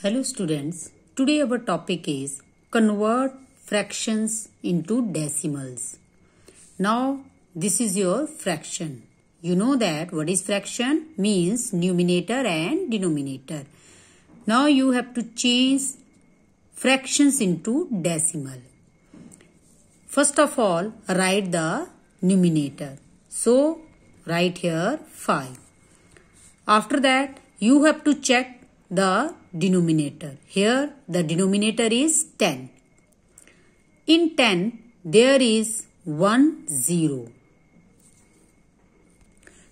Hello students, today our topic is convert fractions into decimals. Now this is your fraction. You know that what is fraction means numerator and denominator. Now you have to change fractions into decimal. First of all write the numerator. So write here 5. After that you have to check the denominator. Here the denominator is 10. In 10 there is 1 0.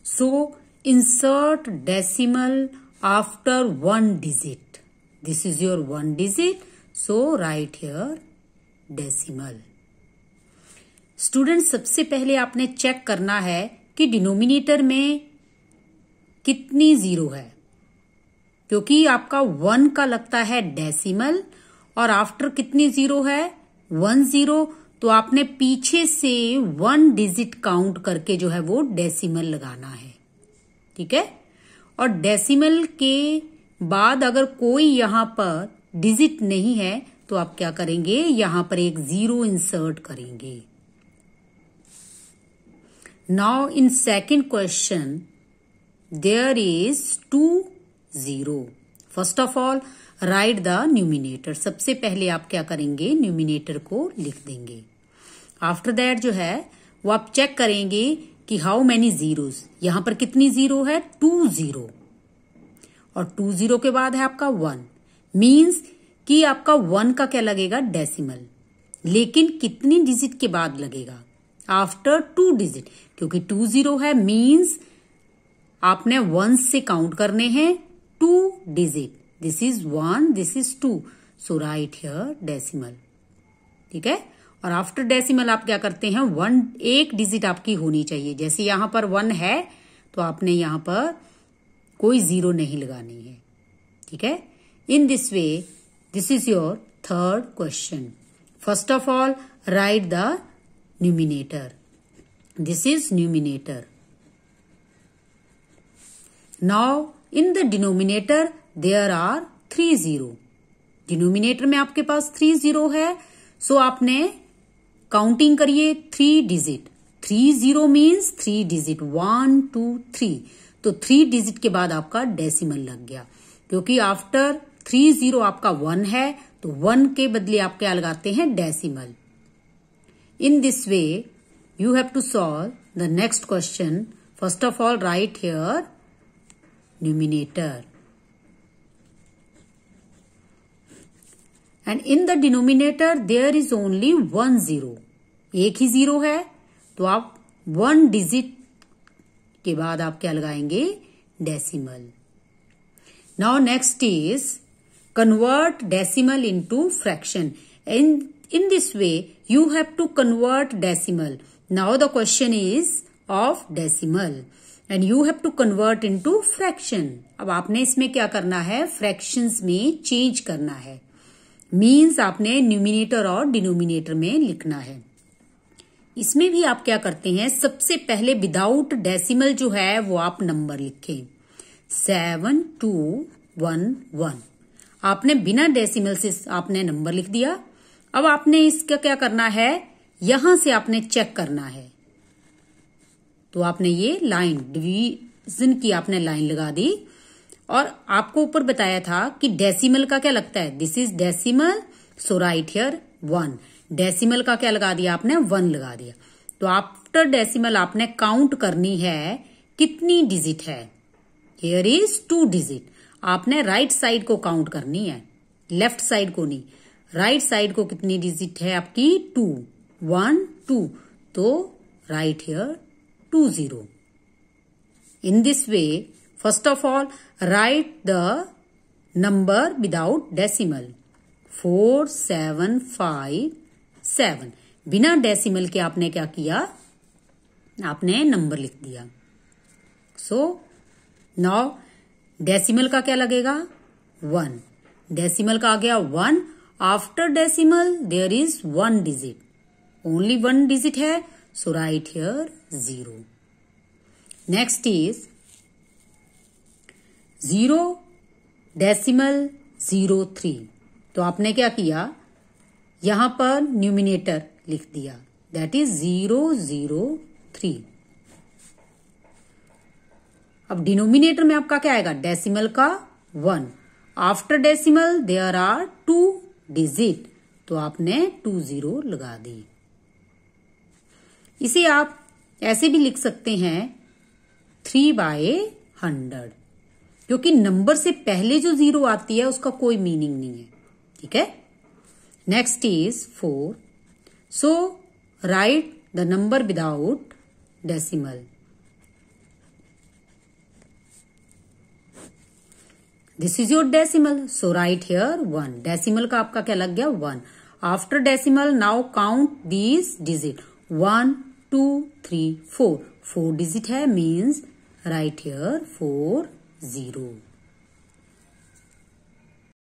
So insert decimal after one digit. This is your one digit. So write here decimal. Student सबसे पहले आपने check करना है कि denominator में कितनी zero है क्योंकि आपका वन का लगता है डेसिमल और आफ्टर कितने जीरो है वन जीरो तो आपने पीछे से वन डिजिट काउंट करके जो है वो डेसिमल लगाना है ठीक है और डेसिमल के बाद अगर कोई यहां पर डिजिट नहीं है तो आप क्या करेंगे यहां पर एक जीरो इंसर्ट करेंगे now in second question there is two zero first of all write the numerator सबसे पहले आप क्या करेंगे न्यूमिनेटर को लिख देंगे आफ्टर दैट जो है वो आप चेक करेंगे कि हाउ मैनी जीरो यहां पर कितनी जीरो है टू जीरो और टू जीरो के बाद है आपका वन मीन्स कि आपका वन का क्या लगेगा डेसिमल लेकिन कितनी डिजिट के बाद लगेगा आफ्टर टू डिजिट क्योंकि टू जीरो है मीन्स आपने वन से काउंट करने हैं two digit. This is one, this is two. So write here decimal. ठीक है और आफ्टर डेसिमल आप क्या करते हैं वन एक डिजिट आपकी होनी चाहिए जैसे यहां पर वन है तो आपने यहां पर कोई जीरो नहीं लगानी है ठीक है in this way this is your third question first of all write the numerator this is numerator now in the denominator there are three zero denominator में आपके पास थ्री जीरो है सो so आपने काउंटिंग करिए three digit three zero means three digit one two three तो three digit के बाद आपका डेसिमल लग गया क्योंकि आफ्टर थ्री जीरो आपका वन है तो वन के बदले आप क्या लगाते हैं decimal in this way you have to solve the next question first of all write here numerator and in the denominator there is only one zero एक ही जीरो है तो आप वन डिजिट के बाद आप क्या लगाएंगे decimal now next is convert decimal into fraction in in this way you have to convert decimal now the question is of decimal and you have to convert into fraction अब आपने इसमें क्या करना है fraction में change करना है means आपने न्यूमिनेटर और डिनोमिनेटर में लिखना है इसमें भी आप क्या करते हैं सबसे पहले विदाउट डेसिमल जो है वो आप नंबर लिखें सेवन टू वन वन आपने बिना डेसिमल से आपने नंबर लिख दिया अब आपने इसका क्या करना है यहां से आपने चेक करना है तो आपने ये लाइन डिवीजन की आपने लाइन लगा दी और आपको ऊपर बताया था कि डेसिमल का क्या लगता है this is decimal so write here one decimal का क्या लगा दिया आपने वन लगा दिया तो आफ्टर डेसिमल आपने काउंट करनी है कितनी डिजिट है हियर इज टू डिजिट आपने राइट right साइड को काउंट करनी है लेफ्ट साइड को नहीं राइट right साइड को कितनी डिजिट है आपकी टू वन टू तो write here way In this way, first of all, write the number without decimal. Seven बिना डेसिमल के आपने क्या किया आपने नंबर लिख दिया सो नौ डेसिमल का क्या लगेगा वन डेसिमल का आ गया one after decimal there is one digit only one digit है So write here zero Next is zero decimal three तो आपने क्या किया यहां पर न्यूमिनेटर लिख दिया that is zero zero three अब डिनोमिनेटर में आपका क्या आएगा डेसिमल का one after decimal there are two digit तो आपने टू जीरो लगा दी इसे आप ऐसे भी लिख सकते हैं थ्री बाय हंड्रेड क्योंकि नंबर से पहले जो जीरो आती है उसका कोई मीनिंग नहीं है ठीक है next is four so write the number without decimal this is your decimal so write here one decimal का आपका क्या लग गया one after decimal now count these digit 1, 2, 3, 4. 4 digit hai means right here 4, 0.